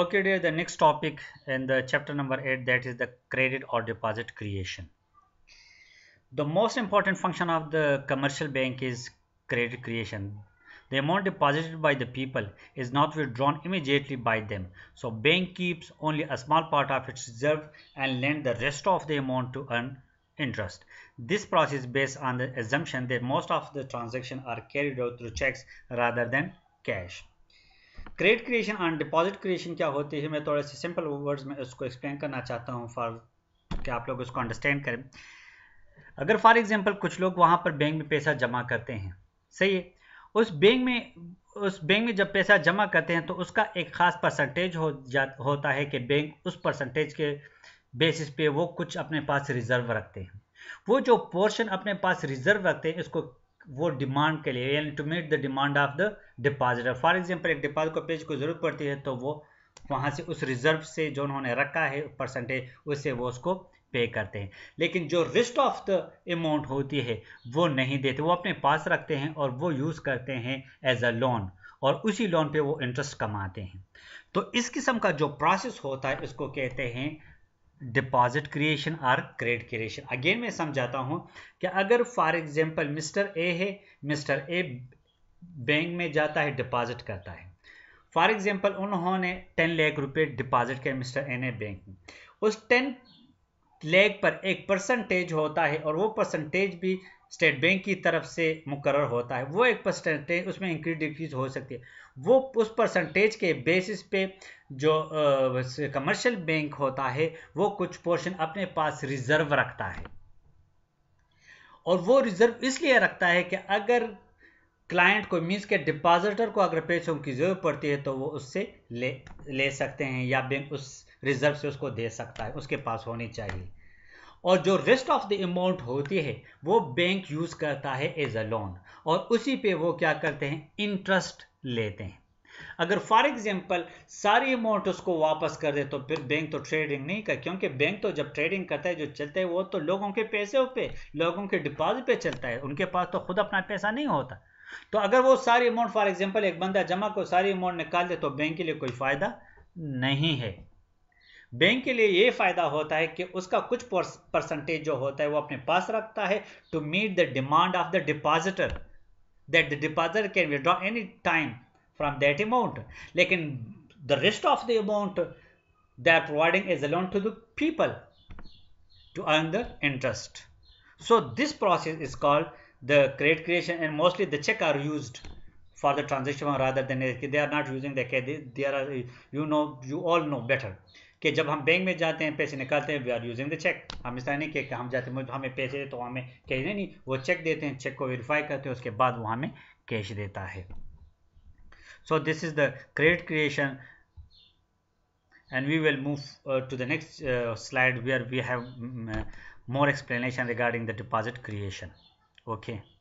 Okay dear, the next topic in the chapter number 8 that is the credit or deposit creation. The most important function of the commercial bank is credit creation. The amount deposited by the people is not withdrawn immediately by them. So bank keeps only a small part of its reserve and lend the rest of the amount to earn interest. This process is based on the assumption that most of the transactions are carried out through checks rather than cash. Credit creation and deposit creation क्या होती है मैं थोड़े से simple words में इसको explain करना चाहता हूँ फॉर कि आप लोग इसको अंडरस्टैंड करें अगर फॉर एग्जाम्पल कुछ लोग वहाँ पर बैंक में पैसा जमा करते हैं सही है उस बैंक में उस बैंक में जब पैसा जमा करते हैं तो उसका एक खास परसेंटेज हो जा होता है कि बैंक उस परसेंटेज के बेसिस पे वो कुछ अपने पास रिजर्व रखते हैं वो जो पोर्शन अपने पास रिजर्व रखते हैं इसको वो डिमांड के लिए यानी to meet the demand of the deposit है फॉर एग्जाम्पल एक डिपॉजिट को पेज को जरूरत पड़ती है तो वो वहाँ से उस रिजर्व से जो उन्होंने रखा है परसेंटेज उससे वो उसको पे करते हैं लेकिन जो रिस्ट ऑफ द अमाउंट होती है वो नहीं देते वो अपने पास रखते हैं और वो यूज़ करते हैं एज अ लोन और उसी लोन पे वो इंटरेस्ट कमाते हैं तो इस किस्म का जो प्रोसेस होता है इसको कहते हैं डिपॉजिट क्रिएशन और क्रेडिट क्रिएशन अगेन मैं समझाता हूँ कि अगर फॉर एग्जांपल मिस्टर ए है मिस्टर ए बैंक में जाता है डिपॉजिट करता है फॉर एग्जांपल उन्होंने टेन लाख रुपए डिपॉजिट किया मिस्टर एन ए बैंक में उस टेन लाख पर एक परसेंटेज होता है और वो परसेंटेज भी स्टेट बैंक की तरफ से मुकर होता है वो एक परसेंटेज उसमें इंक्रीज डिक्रीज हो सकती है वो उस परसेंटेज के बेसिस पे जो कमर्शियल बैंक होता है वो कुछ पोर्शन अपने पास रिजर्व रखता है और वो रिजर्व इसलिए रखता है कि अगर क्लाइंट को मीन्स के डिपॉजिटर को अगर पैसों की जरूरत पड़ती है तो वो उससे ले ले सकते हैं या बैंक उस रिजर्व से उसको दे सकता है उसके पास होनी चाहिए और जो रेस्ट ऑफ द अमाउंट होती है वो बैंक यूज करता है एज अ लोन और उसी पे वो क्या करते हैं इंटरेस्ट लेते हैं अगर फॉर एग्जाम्पल सारी अमाउंट उसको वापस कर दे तो फिर बैंक तो ट्रेडिंग नहीं कर क्योंकि बैंक तो जब ट्रेडिंग करता है जो चलते हैं वो तो लोगों के पैसे पे लोगों के डिपॉजिट पे चलता है उनके पास तो खुद अपना पैसा नहीं होता तो अगर वो सारी अमाउंट फॉर एग्जाम्पल एक बंदा जमा को सारी अमाउंट निकाल दे तो बैंक के लिए कोई फायदा नहीं है बैंक के लिए ये फायदा होता है कि उसका कुछ परसेंटेज जो होता है वो अपने पास रखता है to meet the demand of the depositor that the depositor can withdraw any time from that amount लेकिन the rest of the amount they are providing as a loan to the people to earn the interest so this process is called the credit creation and mostly the check are used for the transaction rather than they are not using the they are you know you all know better कि जब हम bank में जाते हैं पैसे निकालते हैं we are using the cheque हम ऐसा नहीं कि हम जाते हैं हमें पैसे तो हमें कैश नहीं, नहीं वो चेक देते हैं चेक को वेरीफाई करते हैं उसके बाद वो हमें कैश देता है so this is the credit creation and we will move uh, to the next uh, slide where we have um, more explanation regarding the deposit creation Okay